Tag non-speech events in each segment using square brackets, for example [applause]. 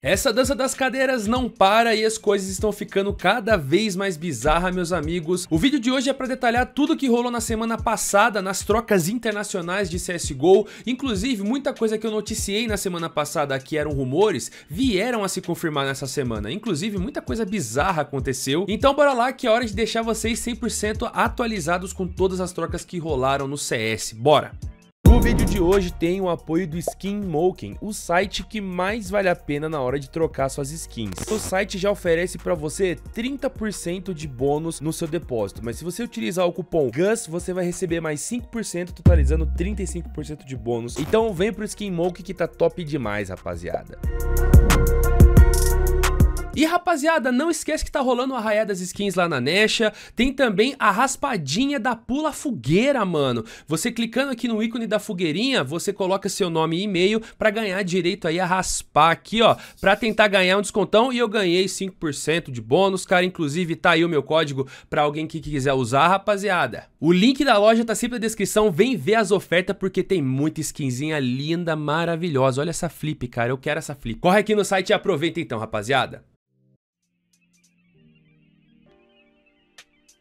Essa dança das cadeiras não para e as coisas estão ficando cada vez mais bizarra, meus amigos. O vídeo de hoje é para detalhar tudo que rolou na semana passada nas trocas internacionais de CSGO. Inclusive, muita coisa que eu noticiei na semana passada que eram rumores, vieram a se confirmar nessa semana. Inclusive, muita coisa bizarra aconteceu. Então bora lá que é hora de deixar vocês 100% atualizados com todas as trocas que rolaram no CS. Bora! O vídeo de hoje tem o apoio do Skin Skinmoking, o site que mais vale a pena na hora de trocar suas skins. O site já oferece para você 30% de bônus no seu depósito, mas se você utilizar o cupom GUS, você vai receber mais 5%, totalizando 35% de bônus. Então vem pro Skin Skinmoking que tá top demais, rapaziada. E rapaziada, não esquece que tá rolando o Arraia das Skins lá na Nesha. Tem também a raspadinha da Pula Fogueira, mano. Você clicando aqui no ícone da fogueirinha, você coloca seu nome e e-mail pra ganhar direito aí a raspar aqui, ó. Pra tentar ganhar um descontão. E eu ganhei 5% de bônus, cara. Inclusive tá aí o meu código pra alguém que quiser usar, rapaziada. O link da loja tá sempre na descrição. Vem ver as ofertas porque tem muita skinzinha linda, maravilhosa. Olha essa flip, cara. Eu quero essa flip. Corre aqui no site e aproveita então, rapaziada.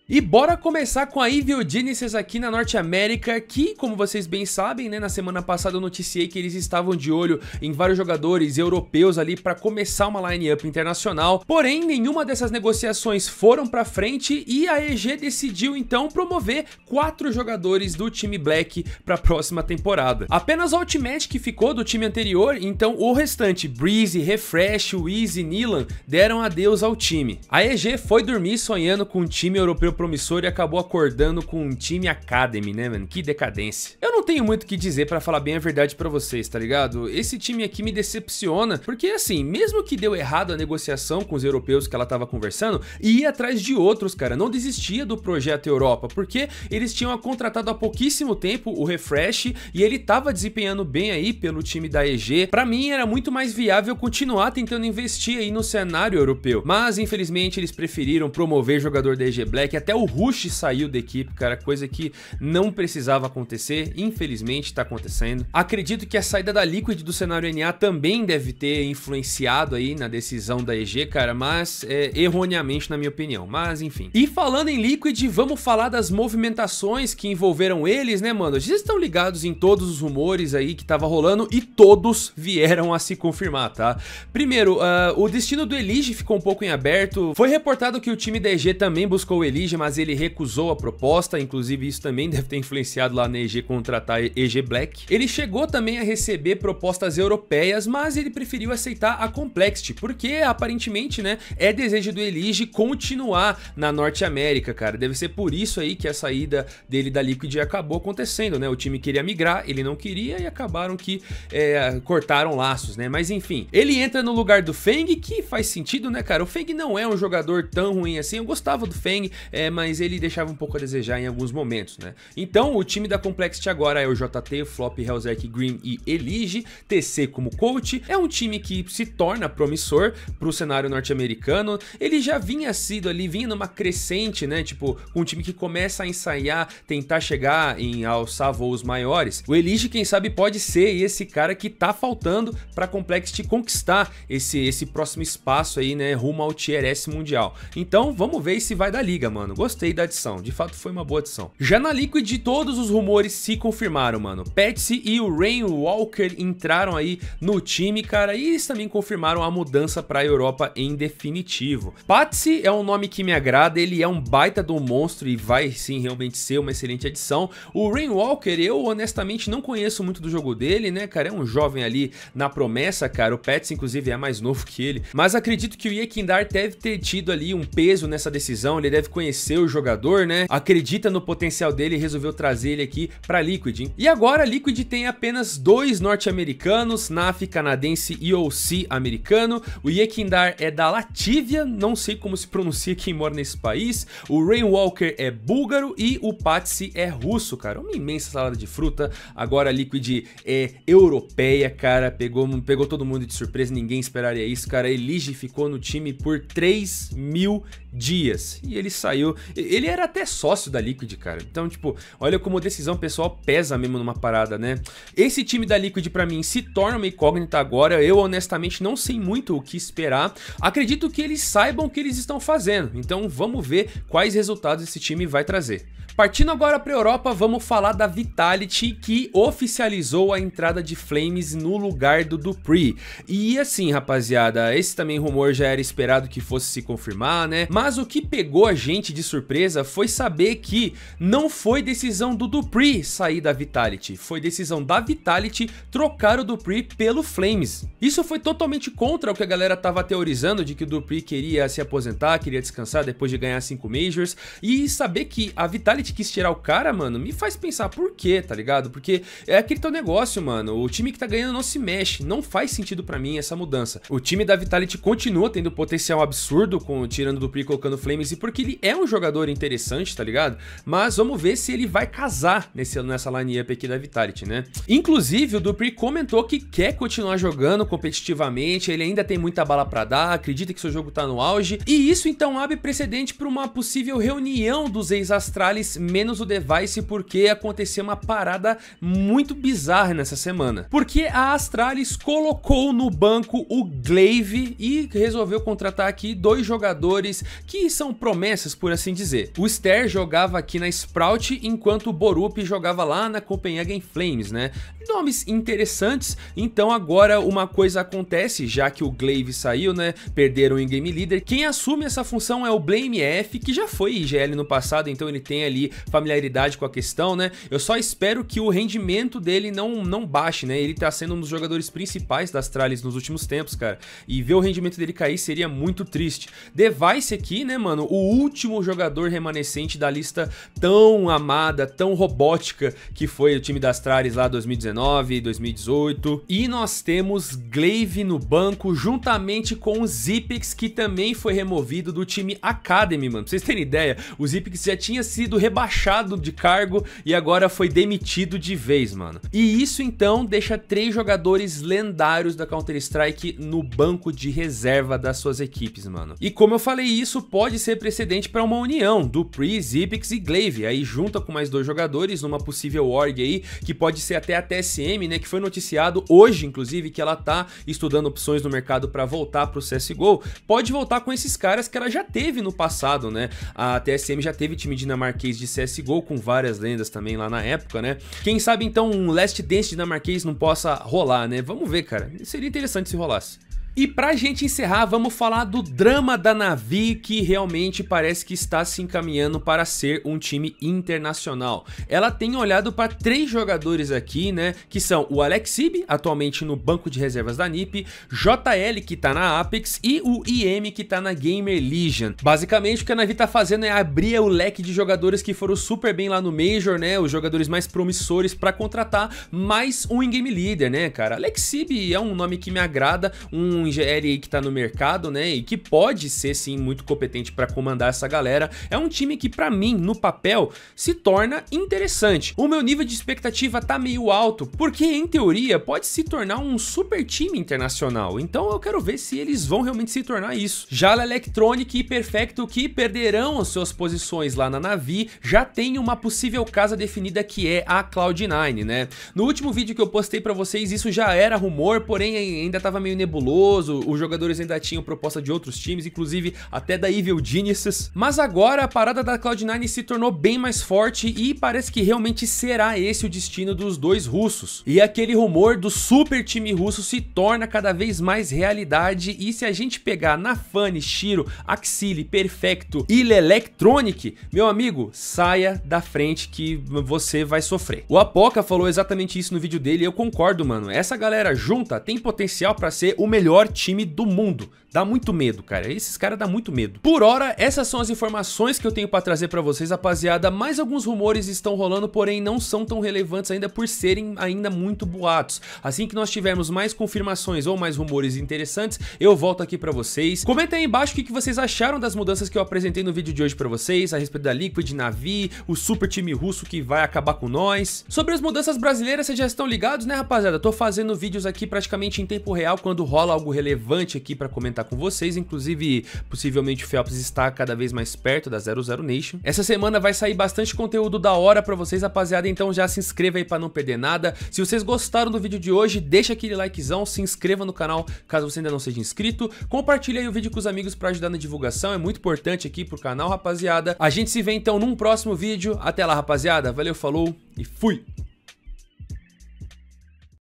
E bora começar com a Evil Genesis aqui na Norte América, que, como vocês bem sabem, né, na semana passada eu noticiei que eles estavam de olho em vários jogadores europeus ali para começar uma line-up internacional. Porém, nenhuma dessas negociações foram para frente e a EG decidiu então promover quatro jogadores do time Black para a próxima temporada. Apenas o Ultimate que ficou do time anterior, então o restante, Breezy, Refresh, e Nilan, deram adeus ao time. A EG foi dormir sonhando com um time europeu promissor e acabou acordando com um time Academy, né, mano? Que decadência tenho muito o que dizer para falar bem a verdade para vocês, tá ligado? Esse time aqui me decepciona, porque assim, mesmo que deu errado a negociação com os europeus que ela tava conversando, ia atrás de outros, cara, não desistia do projeto Europa, porque eles tinham contratado há pouquíssimo tempo o Refresh e ele tava desempenhando bem aí pelo time da EG. Para mim era muito mais viável continuar tentando investir aí no cenário europeu, mas infelizmente eles preferiram promover jogador da EG Black, até o Rush saiu da equipe, cara, coisa que não precisava acontecer infelizmente está acontecendo. Acredito que a saída da Liquid do cenário NA também deve ter influenciado aí na decisão da EG, cara, mas é, erroneamente na minha opinião, mas enfim. E falando em Liquid, vamos falar das movimentações que envolveram eles, né, mano? Vocês estão ligados em todos os rumores aí que tava rolando e todos vieram a se confirmar, tá? Primeiro, uh, o destino do Elige ficou um pouco em aberto. Foi reportado que o time da EG também buscou o Elige, mas ele recusou a proposta, inclusive isso também [laughs] deve ter influenciado lá na EG contratando Tá? EG Black. Ele chegou também a receber propostas europeias, mas ele preferiu aceitar a Complexity, porque aparentemente, né, é desejo do Elige continuar na Norte América, cara. Deve ser por isso aí que a saída dele da Liquid acabou acontecendo, né? O time queria migrar, ele não queria e acabaram que é, cortaram laços, né? Mas enfim, ele entra no lugar do Feng, que faz sentido, né, cara? O Feng não é um jogador tão ruim assim. Eu gostava do Feng, é, mas ele deixava um pouco a desejar em alguns momentos, né? Então, o time da Complexity agora agora é o JT, Flop, Helzek, Green e Elige, TC como coach. É um time que se torna promissor para o cenário norte-americano. Ele já vinha sido ali, vinha numa crescente, né? Tipo, um time que começa a ensaiar, tentar chegar em alçar voos maiores. O Elige, quem sabe, pode ser esse cara que tá faltando para Complexity conquistar esse, esse próximo espaço aí, né? Rumo ao Tier S mundial. Então, vamos ver se vai da liga, mano. Gostei da adição. De fato, foi uma boa adição. Já na Liquid, todos os rumores se confirmaram confirmaram, mano. Patsy e o Rain Walker entraram aí no time, cara, e eles também confirmaram a mudança para a Europa em definitivo. Patsy é um nome que me agrada, ele é um baita do monstro e vai sim realmente ser uma excelente adição. O Rain Walker, eu honestamente não conheço muito do jogo dele, né, cara? É um jovem ali na promessa, cara. O Patsy, inclusive, é mais novo que ele. Mas acredito que o Yekindar deve ter tido ali um peso nessa decisão, ele deve conhecer o jogador, né? Acredita no potencial dele e resolveu trazer ele aqui para Liquid. Liquid, hein? E agora a Liquid tem apenas dois norte-americanos, NAF canadense e OC americano. O Yekindar é da Latívia, não sei como se pronuncia quem mora nesse país. O Rainwalker é búlgaro e o Patsy é russo, cara. Uma imensa salada de fruta. Agora a Liquid é europeia, cara. Pegou, pegou todo mundo de surpresa, ninguém esperaria isso, cara. Elige ficou no time por 3 mil dias. E ele saiu. Ele era até sócio da Liquid, cara. Então, tipo, olha como decisão pessoal pesa mesmo numa parada, né? Esse time da Liquid, para mim, se torna uma incógnita agora. Eu, honestamente, não sei muito o que esperar. Acredito que eles saibam o que eles estão fazendo. Então, vamos ver quais resultados esse time vai trazer. Partindo agora para a Europa, vamos falar da Vitality que oficializou a entrada de Flames no lugar do Dupree. E assim, rapaziada, esse também rumor já era esperado que fosse se confirmar, né? Mas mas o que pegou a gente de surpresa foi saber que não foi decisão do Dupree sair da Vitality, foi decisão da Vitality trocar o Dupree pelo Flames. Isso foi totalmente contra o que a galera tava teorizando de que o Dupree queria se aposentar, queria descansar depois de ganhar 5 Majors, e saber que a Vitality quis tirar o cara, mano, me faz pensar por quê, tá ligado? Porque é aquele teu negócio, mano, o time que tá ganhando não se mexe, não faz sentido para mim essa mudança. O time da Vitality continua tendo potencial absurdo com tirando o Dupree colocando Flames e porque ele é um jogador interessante, tá ligado? Mas vamos ver se ele vai casar nesse, nessa line-up aqui da Vitality, né? Inclusive, o Dupri comentou que quer continuar jogando competitivamente, ele ainda tem muita bala para dar, acredita que seu jogo tá no auge, e isso então abre precedente para uma possível reunião dos ex-astrales menos o Device, porque aconteceu uma parada muito bizarra nessa semana. Porque a Astralis colocou no banco o Glaive e resolveu contratar aqui dois jogadores que são promessas, por assim dizer. O Ster jogava aqui na Sprout, enquanto o Borup jogava lá na Copenhagen Flames, né? Nomes interessantes, então agora uma coisa acontece, já que o Glaive saiu, né? Perderam o in-game leader. Quem assume essa função é o Blame F, que já foi IGL no passado, então ele tem ali familiaridade com a questão, né? Eu só espero que o rendimento dele não, não baixe, né? Ele tá sendo um dos jogadores principais das tralhas nos últimos tempos, cara. E ver o rendimento dele cair seria muito triste. Device aqui aqui, né, mano, o último jogador remanescente da lista tão amada, tão robótica que foi o time das Trares lá 2019, 2018. E nós temos Glaive no banco juntamente com o Zipix que também foi removido do time Academy, mano. Pra vocês terem ideia, o Zipix já tinha sido rebaixado de cargo e agora foi demitido de vez, mano. E isso então deixa três jogadores lendários da Counter-Strike no banco de reserva das suas equipes, mano. E como eu falei isso isso pode ser precedente para uma união do Pre, Zipix e Glaive, aí junta com mais dois jogadores numa possível org aí, que pode ser até a TSM, né, que foi noticiado hoje, inclusive, que ela tá estudando opções no mercado para voltar pro CSGO, pode voltar com esses caras que ela já teve no passado, né? A TSM já teve time dinamarquês de CSGO com várias lendas também lá na época, né? Quem sabe então um Last Dance dinamarquês não possa rolar, né? Vamos ver, cara. Seria interessante se rolasse. E pra gente encerrar, vamos falar do drama da Navi, que realmente parece que está se encaminhando para ser um time internacional. Ela tem olhado para três jogadores aqui, né? Que são o Alex Sib, atualmente no banco de reservas da NIP, JL, que tá na Apex, e o IM, que tá na Gamer Legion. Basicamente, o que a Navi tá fazendo é abrir o leque de jogadores que foram super bem lá no Major, né? Os jogadores mais promissores para contratar, mais um in-game leader, né, cara? Alex Sib é um nome que me agrada, um engenheiro aí que tá no mercado, né? E que pode ser sim muito competente para comandar essa galera. É um time que para mim, no papel, se torna interessante. O meu nível de expectativa tá meio alto, porque em teoria pode se tornar um super time internacional. Então eu quero ver se eles vão realmente se tornar isso. Já a Electronic e Perfecto que perderão as suas posições lá na Navi, já tem uma possível casa definida que é a Cloud9, né? No último vídeo que eu postei para vocês, isso já era rumor, porém ainda tava meio nebuloso os jogadores ainda tinham proposta de outros times, inclusive até da Evil Geniuses. Mas agora a parada da Cloud9 se tornou bem mais forte e parece que realmente será esse o destino dos dois russos. E aquele rumor do super time russo se torna cada vez mais realidade e se a gente pegar Nafane, Shiro, Axile, Perfecto e Lelectronic, meu amigo, saia da frente que você vai sofrer. O Apoca falou exatamente isso no vídeo dele e eu concordo, mano. Essa galera junta tem potencial para ser o melhor pior time do mundo. Dá muito medo, cara. Esses caras dá muito medo. Por hora, essas são as informações que eu tenho pra trazer pra vocês, rapaziada. Mais alguns rumores estão rolando, porém não são tão relevantes ainda por serem ainda muito boatos. Assim que nós tivermos mais confirmações ou mais rumores interessantes, eu volto aqui pra vocês. Comenta aí embaixo o que vocês acharam das mudanças que eu apresentei no vídeo de hoje pra vocês, a respeito da Liquid, Navi, o super time russo que vai acabar com nós. Sobre as mudanças brasileiras, vocês já estão ligados, né, rapaziada? Tô fazendo vídeos aqui praticamente em tempo real quando rola algum algo relevante aqui para comentar com vocês, inclusive possivelmente o Phelps está cada vez mais perto da 00 Nation. Essa semana vai sair bastante conteúdo da hora para vocês, rapaziada, então já se inscreva aí para não perder nada. Se vocês gostaram do vídeo de hoje, deixa aquele likezão, se inscreva no canal caso você ainda não seja inscrito, compartilha aí o vídeo com os amigos para ajudar na divulgação, é muito importante aqui pro canal, rapaziada. A gente se vê então num próximo vídeo, até lá, rapaziada, valeu, falou e fui!